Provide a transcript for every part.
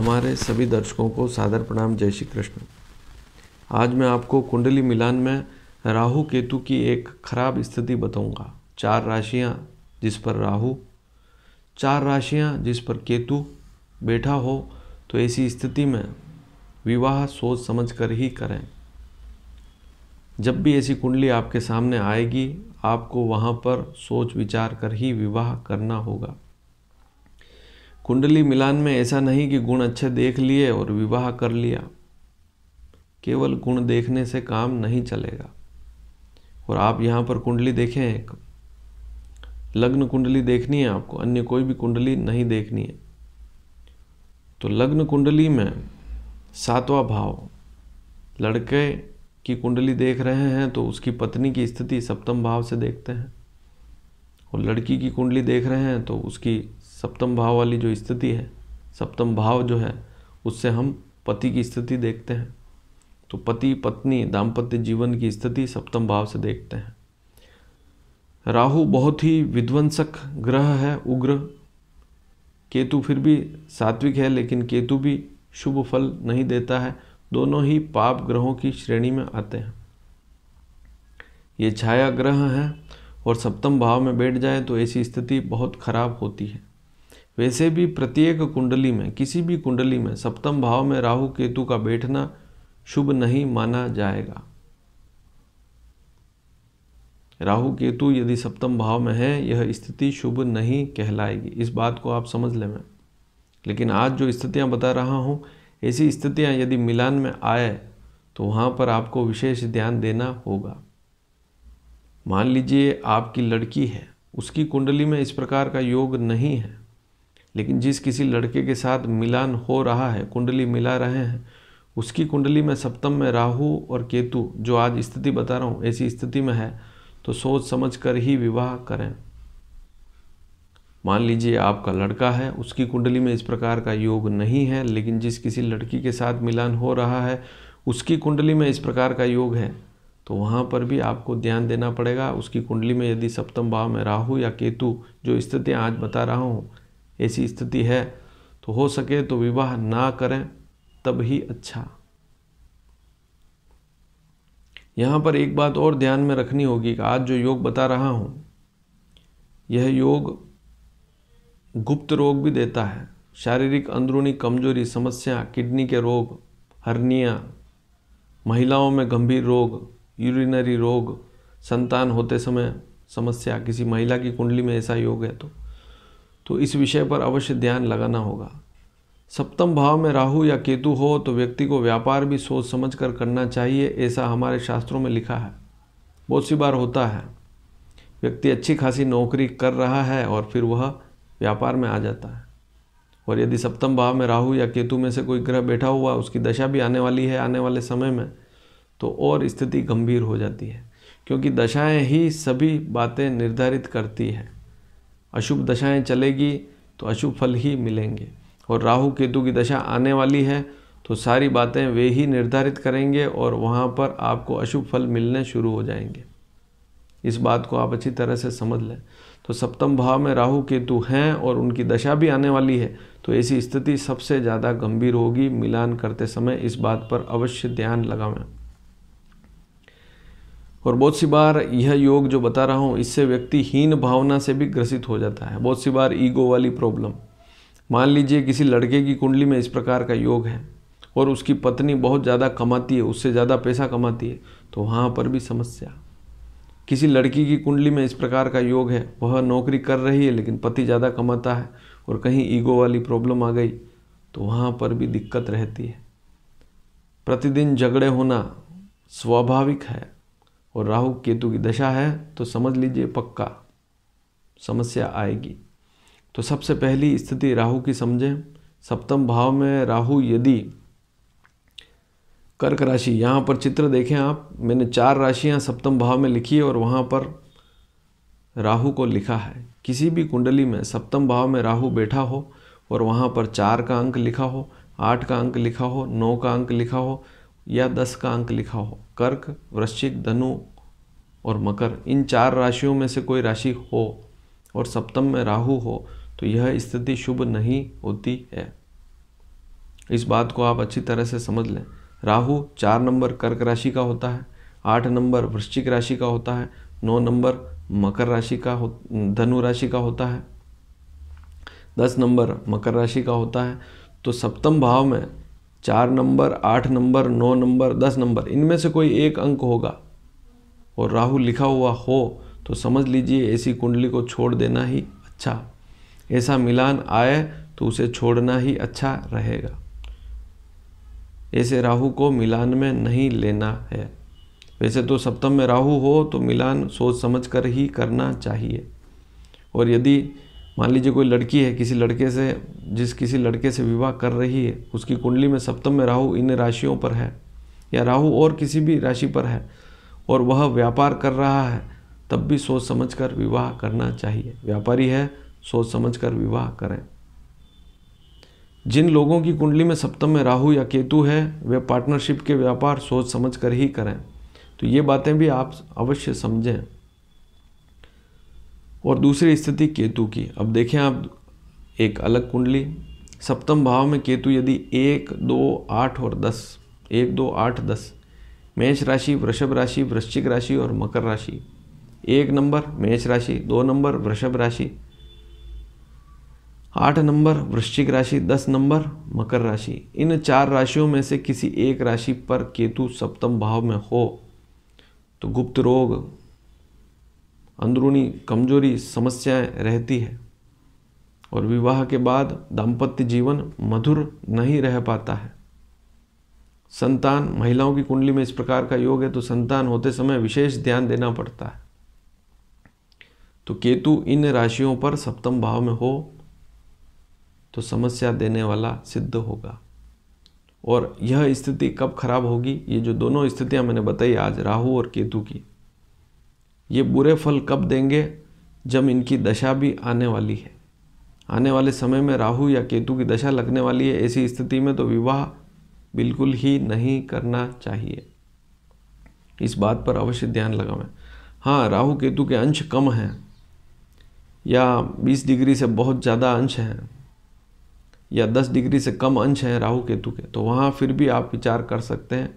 हमारे सभी दर्शकों को सादर प्रणाम जय श्री कृष्ण आज मैं आपको कुंडली मिलान में राहु केतु की एक खराब स्थिति बताऊंगा चार राशियां जिस पर राहु चार राशियां जिस पर केतु बैठा हो तो ऐसी स्थिति में विवाह सोच समझ कर ही करें जब भी ऐसी कुंडली आपके सामने आएगी आपको वहाँ पर सोच विचार कर ही विवाह करना होगा कुंडली मिलान में ऐसा नहीं कि गुण अच्छे देख लिए और विवाह कर लिया केवल गुण देखने से काम नहीं चलेगा और आप यहाँ पर कुंडली देखें एक लग्न कुंडली देखनी है आपको अन्य कोई भी कुंडली नहीं देखनी है तो लग्न कुंडली में सातवां भाव लड़के की कुंडली देख रहे हैं तो उसकी पत्नी की स्थिति सप्तम भाव से देखते हैं और लड़की की कुंडली देख रहे हैं तो उसकी सप्तम भाव वाली जो स्थिति है सप्तम भाव जो है उससे हम पति की स्थिति देखते हैं तो पति पत्नी दाम्पत्य जीवन की स्थिति सप्तम भाव से देखते हैं राहु बहुत ही विध्वंसक ग्रह है उग्र केतु फिर भी सात्विक है लेकिन केतु भी शुभ फल नहीं देता है दोनों ही पाप ग्रहों की श्रेणी में आते हैं ये छाया ग्रह हैं और सप्तम भाव में बैठ जाए तो ऐसी स्थिति बहुत खराब होती है वैसे भी प्रत्येक कुंडली में किसी भी कुंडली में सप्तम भाव में राहु केतु का बैठना शुभ नहीं माना जाएगा राहु केतु यदि सप्तम भाव में है यह स्थिति शुभ नहीं कहलाएगी इस बात को आप समझ ले मैं लेकिन आज जो स्थितियां बता रहा हूं ऐसी स्थितियां यदि मिलान में आए तो वहां पर आपको विशेष ध्यान देना होगा मान लीजिए आपकी लड़की है उसकी कुंडली में इस प्रकार का योग नहीं है लेकिन जिस किसी लड़के के साथ मिलान हो रहा है कुंडली मिला रहे हैं उसकी कुंडली में सप्तम में राहु और केतु जो आज स्थिति बता रहा हूँ ऐसी स्थिति में है तो सोच समझ कर ही विवाह करें मान लीजिए आपका लड़का है उसकी कुंडली में इस प्रकार का योग नहीं है लेकिन जिस किसी लड़की के साथ मिलान हो रहा है उसकी कुंडली में इस प्रकार का योग है तो वहाँ पर भी आपको ध्यान देना पड़ेगा उसकी कुंडली में यदि सप्तम भाव में राहु या केतु जो स्थितियाँ आज बता रहा हूँ ऐसी स्थिति है तो हो सके तो विवाह ना करें तब ही अच्छा यहाँ पर एक बात और ध्यान में रखनी होगी कि आज जो योग बता रहा हूँ यह योग गुप्त रोग भी देता है शारीरिक अंदरूनी कमजोरी समस्या किडनी के रोग हर्निया महिलाओं में गंभीर रोग यूरिनरी रोग संतान होते समय समस्या किसी महिला की कुंडली में ऐसा योग है तो तो इस विषय पर अवश्य ध्यान लगाना होगा सप्तम भाव में राहु या केतु हो तो व्यक्ति को व्यापार भी सोच समझ कर करना चाहिए ऐसा हमारे शास्त्रों में लिखा है बहुत सी बार होता है व्यक्ति अच्छी खासी नौकरी कर रहा है और फिर वह व्यापार में आ जाता है और यदि सप्तम भाव में राहु या केतु में से कोई ग्रह बैठा हुआ उसकी दशा भी आने वाली है आने वाले समय में तो और स्थिति गंभीर हो जाती है क्योंकि दशाएं ही सभी बातें निर्धारित करती हैं अशुभ दशाएं चलेगी तो अशुभ फल ही मिलेंगे और राहु केतु की दशा आने वाली है तो सारी बातें वे ही निर्धारित करेंगे और वहाँ पर आपको अशुभ फल मिलने शुरू हो जाएंगे इस बात को आप अच्छी तरह से समझ लें तो सप्तम भाव में राहु केतु हैं और उनकी दशा भी आने वाली है तो ऐसी स्थिति सबसे ज़्यादा गंभीर होगी मिलान करते समय इस बात पर अवश्य ध्यान लगावें और बहुत सी बार यह योग जो बता रहा हूँ इससे व्यक्ति हीन भावना से भी ग्रसित हो जाता है बहुत सी बार ईगो वाली प्रॉब्लम मान लीजिए किसी लड़के की कुंडली में इस प्रकार का योग है और उसकी पत्नी बहुत ज़्यादा कमाती है उससे ज़्यादा पैसा कमाती है तो वहाँ पर भी समस्या किसी लड़की की कुंडली में इस प्रकार का योग है वह नौकरी कर रही है लेकिन पति ज़्यादा कमाता है और कहीं ईगो वाली प्रॉब्लम आ गई तो वहाँ पर भी दिक्कत रहती है प्रतिदिन झगड़े होना स्वाभाविक है और राहु केतु की दशा है तो समझ लीजिए पक्का समस्या आएगी तो सबसे पहली स्थिति राहु की समझें सप्तम भाव में राहु यदि कर्क राशि यहाँ पर चित्र देखें आप मैंने चार राशियाँ सप्तम भाव में लिखी है और वहाँ पर राहु को लिखा है किसी भी कुंडली में सप्तम भाव में राहु बैठा हो और वहाँ पर चार का अंक लिखा हो आठ का अंक लिखा हो नौ का अंक लिखा हो या दस का अंक लिखा हो कर्क वृश्चिक धनु और मकर इन चार राशियों में से कोई राशि हो और सप्तम में राहु हो तो यह स्थिति शुभ नहीं होती है इस बात को आप अच्छी तरह से समझ लें राहु चार नंबर कर्क राशि का होता है आठ नंबर वृश्चिक राशि का होता है नौ नंबर मकर राशि का हो धनु राशि का होता है दस नंबर मकर राशि का होता है तो सप्तम भाव में चार नंबर आठ नंबर नौ नंबर दस नंबर इनमें से कोई एक अंक होगा और राहु लिखा हुआ हो तो समझ लीजिए ऐसी कुंडली को छोड़ देना ही अच्छा ऐसा मिलान आए तो उसे छोड़ना ही अच्छा रहेगा ऐसे राहु को मिलान में नहीं लेना है वैसे तो सप्तम में राहु हो तो मिलान सोच समझ कर ही करना चाहिए और यदि मान लीजिए कोई लड़की है किसी लड़के से जिस किसी लड़के से विवाह कर रही है उसकी कुंडली में सप्तम में राहु इन राशियों पर है या राहु और किसी भी राशि पर है और वह व्यापार कर रहा है तब भी सोच समझ कर विवाह करना चाहिए व्यापारी है सोच समझ कर विवाह करें जिन लोगों की कुंडली में सप्तम में राहु या केतु है वे पार्टनरशिप के व्यापार सोच समझ कर ही करें तो ये बातें भी आप अवश्य समझें और दूसरी स्थिति केतु की अब देखें आप एक अलग कुंडली सप्तम भाव में केतु यदि एक दो आठ और दस एक दो आठ दस मेष राशि वृषभ राशि वृश्चिक राशि और मकर राशि एक नंबर मेष राशि दो नंबर वृषभ राशि आठ नंबर वृश्चिक राशि दस नंबर मकर राशि इन चार राशियों में से किसी एक राशि पर केतु सप्तम भाव में हो तो गुप्त रोग अंदरूनी कमजोरी समस्याएं रहती है और विवाह के बाद दाम्पत्य जीवन मधुर नहीं रह पाता है संतान महिलाओं की कुंडली में इस प्रकार का योग है तो संतान होते समय विशेष ध्यान देना पड़ता है तो केतु इन राशियों पर सप्तम भाव में हो तो समस्या देने वाला सिद्ध होगा और यह स्थिति कब खराब होगी ये जो दोनों स्थितियां मैंने बताई आज राहु और केतु की ये बुरे फल कब देंगे जब इनकी दशा भी आने वाली है आने वाले समय में राहु या केतु की दशा लगने वाली है ऐसी स्थिति में तो विवाह बिल्कुल ही नहीं करना चाहिए इस बात पर अवश्य ध्यान लगावें हाँ राहु केतु के अंश कम हैं या 20 डिग्री से बहुत ज़्यादा अंश हैं या 10 डिग्री से कम अंश हैं राहु केतु के तो वहाँ फिर भी आप विचार कर सकते हैं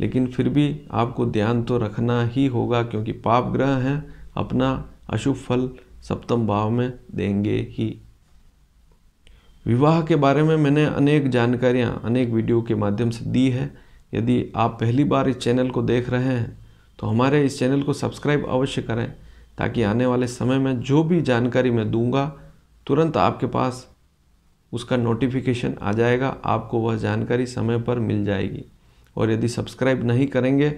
लेकिन फिर भी आपको ध्यान तो रखना ही होगा क्योंकि पाप ग्रह हैं अपना अशुभ फल सप्तम भाव में देंगे ही विवाह के बारे में मैंने अनेक जानकारियाँ अनेक वीडियो के माध्यम से दी है यदि आप पहली बार इस चैनल को देख रहे हैं तो हमारे इस चैनल को सब्सक्राइब अवश्य करें ताकि आने वाले समय में जो भी जानकारी मैं दूंगा तुरंत आपके पास उसका नोटिफिकेशन आ जाएगा आपको वह जानकारी समय पर मिल जाएगी और यदि सब्सक्राइब नहीं करेंगे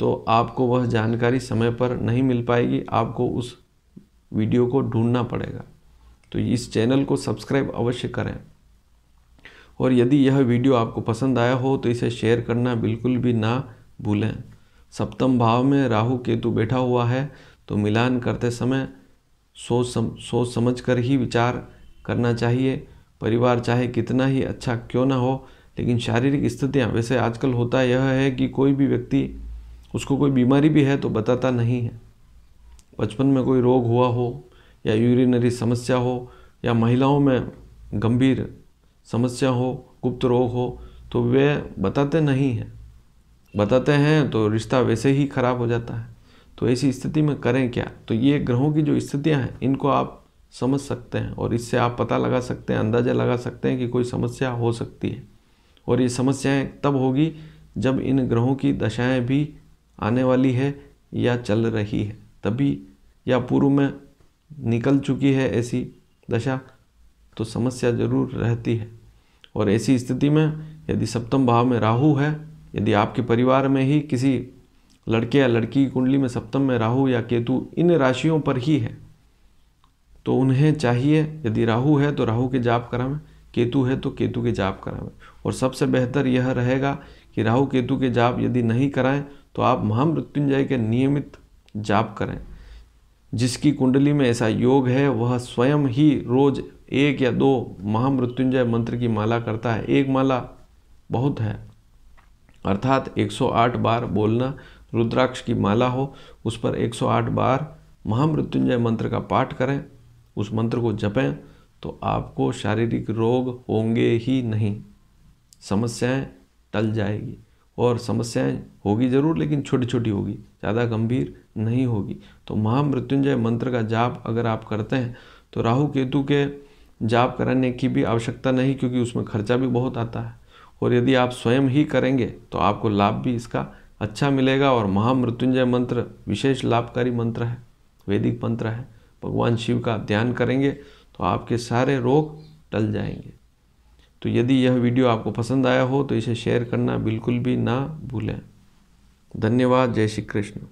तो आपको वह जानकारी समय पर नहीं मिल पाएगी आपको उस वीडियो को ढूंढना पड़ेगा तो इस चैनल को सब्सक्राइब अवश्य करें और यदि यह वीडियो आपको पसंद आया हो तो इसे शेयर करना बिल्कुल भी ना भूलें सप्तम भाव में राहु केतु बैठा हुआ है तो मिलान करते समय सोच सम, सोच समझ कर ही विचार करना चाहिए परिवार चाहे कितना ही अच्छा क्यों ना हो लेकिन शारीरिक स्थितियाँ वैसे आजकल होता यह है कि कोई भी व्यक्ति उसको कोई बीमारी भी है तो बताता नहीं है बचपन में कोई रोग हुआ हो या यूरिनरी समस्या हो या महिलाओं में गंभीर समस्या हो गुप्त रोग हो तो वे बताते नहीं हैं बताते हैं तो रिश्ता वैसे ही ख़राब हो जाता है तो ऐसी स्थिति में करें क्या तो ये ग्रहों की जो स्थितियाँ हैं इनको आप समझ सकते हैं और इससे आप पता लगा सकते हैं अंदाज़ा लगा सकते हैं कि कोई समस्या हो सकती है और ये समस्याएं तब होगी जब इन ग्रहों की दशाएं भी आने वाली है या चल रही है तभी या पूर्व में निकल चुकी है ऐसी दशा तो समस्या जरूर रहती है और ऐसी स्थिति में यदि सप्तम भाव में राहु है यदि आपके परिवार में ही किसी लड़के या लड़की की कुंडली में सप्तम में राहु या केतु इन राशियों पर ही है तो उन्हें चाहिए यदि राहु है तो राहु के जाप कराएं केतु है तो केतु के जाप कराएं और सबसे बेहतर यह रहेगा कि राहु केतु के जाप यदि नहीं कराएं तो आप महामृत्युंजय के नियमित जाप करें जिसकी कुंडली में ऐसा योग है वह स्वयं ही रोज एक या दो महामृत्युंजय मंत्र की माला करता है एक माला बहुत है अर्थात 108 बार बोलना रुद्राक्ष की माला हो उस पर 108 बार महामृत्युंजय मंत्र का पाठ करें उस मंत्र को जपें तो आपको शारीरिक रोग होंगे ही नहीं समस्याएं टल जाएगी और समस्याएं होगी ज़रूर लेकिन छोटी छोटी होगी ज़्यादा गंभीर नहीं होगी तो महामृत्युंजय मंत्र का जाप अगर आप करते हैं तो राहु केतु के जाप कराने की भी आवश्यकता नहीं क्योंकि उसमें खर्चा भी बहुत आता है और यदि आप स्वयं ही करेंगे तो आपको लाभ भी इसका अच्छा मिलेगा और महामृत्युंजय मंत्र विशेष लाभकारी मंत्र है वैदिक मंत्र है भगवान शिव का ध्यान करेंगे तो आपके सारे रोग टल जाएंगे तो यदि यह वीडियो आपको पसंद आया हो तो इसे शेयर करना बिल्कुल भी ना भूलें धन्यवाद जय श्री कृष्ण